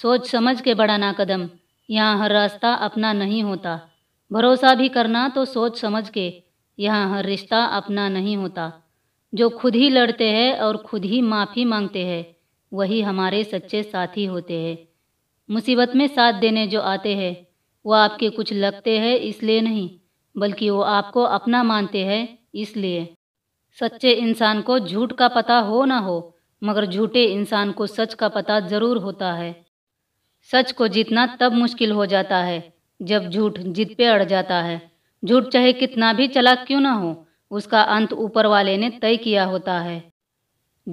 सोच समझ के बढ़ाना कदम यहाँ हर रास्ता अपना नहीं होता भरोसा भी करना तो सोच समझ के यहाँ हर रिश्ता अपना नहीं होता जो खुद ही लड़ते हैं और खुद ही माफ़ी मांगते हैं वही हमारे सच्चे साथी होते हैं मुसीबत में साथ देने जो आते हैं वो आपके कुछ लगते हैं इसलिए नहीं बल्कि वो आपको अपना मानते हैं इसलिए सच्चे इंसान को झूठ का पता हो ना हो मगर झूठे इंसान को सच का पता ज़रूर होता है सच को जीतना तब मुश्किल हो जाता है जब झूठ जीत पे अड़ जाता है झूठ चाहे कितना भी चला क्यों ना हो उसका अंत ऊपर वाले ने तय किया होता है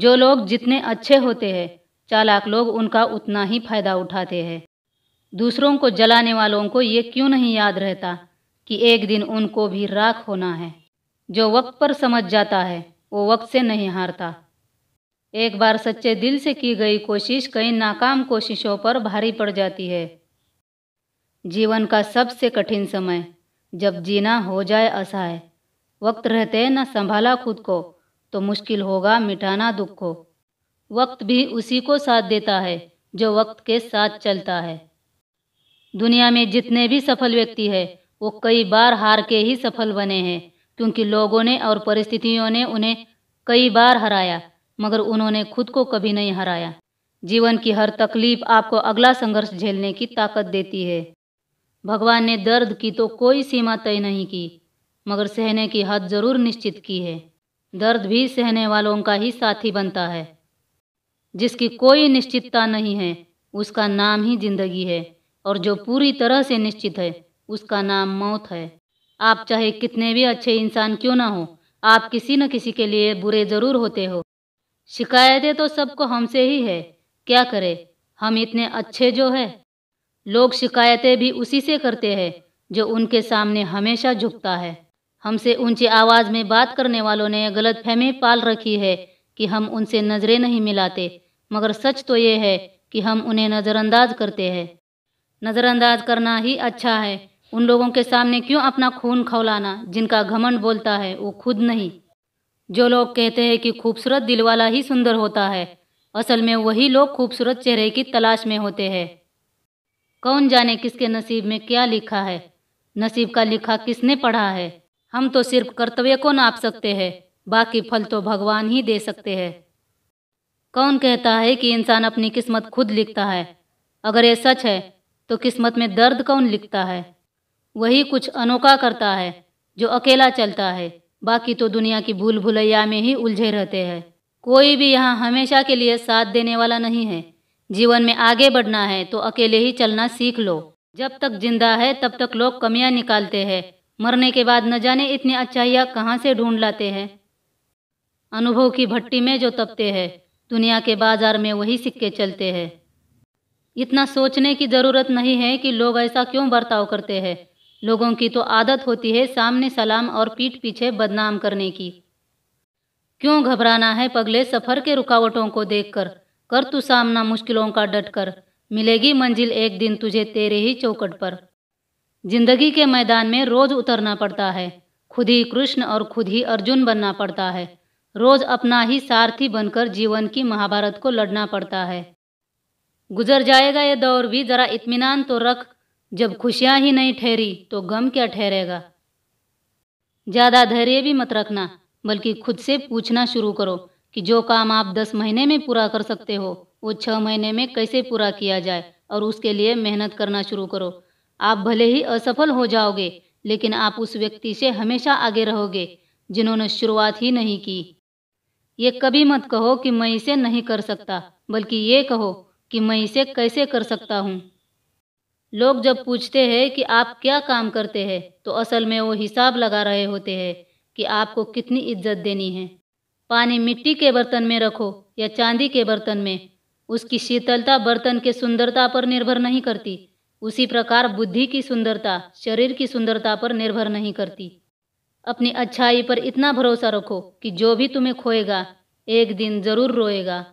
जो लोग जितने अच्छे होते हैं चालाक लोग उनका उतना ही फायदा उठाते हैं दूसरों को जलाने वालों को ये क्यों नहीं याद रहता कि एक दिन उनको भी राख होना है जो वक्त पर समझ जाता है वो वक्त से नहीं हारता एक बार सच्चे दिल से की गई कोशिश कई नाकाम कोशिशों पर भारी पड़ जाती है जीवन का सबसे कठिन समय जब जीना हो जाए असहाय वक्त रहते न संभाला खुद को तो मुश्किल होगा मिटाना दुख को वक्त भी उसी को साथ देता है जो वक्त के साथ चलता है दुनिया में जितने भी सफल व्यक्ति है वो कई बार हार के ही सफल बने हैं क्योंकि लोगों ने और परिस्थितियों ने उन्हें कई बार हराया मगर उन्होंने खुद को कभी नहीं हराया जीवन की हर तकलीफ आपको अगला संघर्ष झेलने की ताकत देती है भगवान ने दर्द की तो कोई सीमा तय नहीं की मगर सहने की हद जरूर निश्चित की है दर्द भी सहने वालों का ही साथी बनता है जिसकी कोई निश्चितता नहीं है उसका नाम ही जिंदगी है और जो पूरी तरह से निश्चित है उसका नाम मौत है आप चाहे कितने भी अच्छे इंसान क्यों ना हो आप किसी न किसी के लिए बुरे ज़रूर होते हो शिकायतें तो सबको हमसे ही है क्या करें हम इतने अच्छे जो है लोग शिकायतें भी उसी से करते हैं जो उनके सामने हमेशा झुकता है हमसे ऊंची आवाज़ में बात करने वालों ने गलत फहमी पाल रखी है कि हम उनसे नज़रें नहीं मिलाते मगर सच तो ये है कि हम उन्हें नज़रअंदाज करते हैं नज़रअंदाज करना ही अच्छा है उन लोगों के सामने क्यों अपना खून खौलाना जिनका घमंड बोलता है वो खुद नहीं जो लोग कहते हैं कि खूबसूरत दिल वाला ही सुंदर होता है असल में वही लोग खूबसूरत चेहरे की तलाश में होते हैं कौन जाने किसके नसीब में क्या लिखा है नसीब का लिखा किसने पढ़ा है हम तो सिर्फ कर्तव्य को नाप सकते हैं बाकी फल तो भगवान ही दे सकते हैं कौन कहता है कि इंसान अपनी किस्मत खुद लिखता है अगर ये सच है तो किस्मत में दर्द कौन लिखता है वही कुछ अनोखा करता है जो अकेला चलता है बाकी तो दुनिया की भूल भुलैया में ही उलझे रहते हैं कोई भी यहाँ हमेशा के लिए साथ देने वाला नहीं है जीवन में आगे बढ़ना है तो अकेले ही चलना सीख लो जब तक जिंदा है तब तक लोग कमियाँ निकालते हैं मरने के बाद न जाने इतनी अच्छाइयाँ कहाँ से ढूंढ लाते हैं अनुभव की भट्टी में जो तपते हैं दुनिया के बाजार में वही सिक्के चलते हैं इतना सोचने की ज़रूरत नहीं है कि लोग ऐसा क्यों बर्ताव करते हैं लोगों की तो आदत होती है सामने सलाम और पीठ पीछे बदनाम करने की क्यों घबराना है पगले सफ़र के रुकावटों को देखकर कर तू सामना मुश्किलों का डट कर मिलेगी मंजिल एक दिन तुझे तेरे ही चौकट पर जिंदगी के मैदान में रोज़ उतरना पड़ता है खुद ही कृष्ण और खुद ही अर्जुन बनना पड़ता है रोज़ अपना ही सारथी बनकर जीवन की महाभारत को लड़ना पड़ता है गुजर जाएगा ये दौर भी ज़रा इत्मीनान तो रख जब खुशियाँ ही नहीं ठहरी तो गम क्या ठहरेगा ज़्यादा धैर्य भी मत रखना बल्कि खुद से पूछना शुरू करो कि जो काम आप दस महीने में पूरा कर सकते हो वो छह महीने में कैसे पूरा किया जाए और उसके लिए मेहनत करना शुरू करो आप भले ही असफल हो जाओगे लेकिन आप उस व्यक्ति से हमेशा आगे रहोगे जिन्होंने शुरुआत ही नहीं की ये कभी मत कहो कि मैं इसे नहीं कर सकता बल्कि ये कहो कि मैं इसे कैसे कर सकता हूँ लोग जब पूछते हैं कि आप क्या काम करते हैं तो असल में वो हिसाब लगा रहे होते हैं कि आपको कितनी इज्जत देनी है पानी मिट्टी के बर्तन में रखो या चांदी के बर्तन में उसकी शीतलता बर्तन के सुंदरता पर निर्भर नहीं करती उसी प्रकार बुद्धि की सुंदरता शरीर की सुंदरता पर निर्भर नहीं करती अपनी अच्छाई पर इतना भरोसा रखो कि जो भी तुम्हें खोएगा एक दिन ज़रूर रोएगा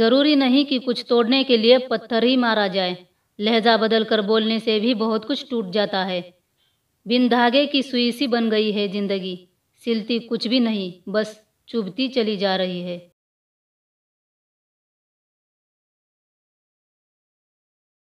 ज़रूरी नहीं कि कुछ तोड़ने के लिए पत्थर ही मारा जाए लहजा बदल कर बोलने से भी बहुत कुछ टूट जाता है बिन धागे की सुई सी बन गई है जिंदगी सिलती कुछ भी नहीं बस चुभती चली जा रही है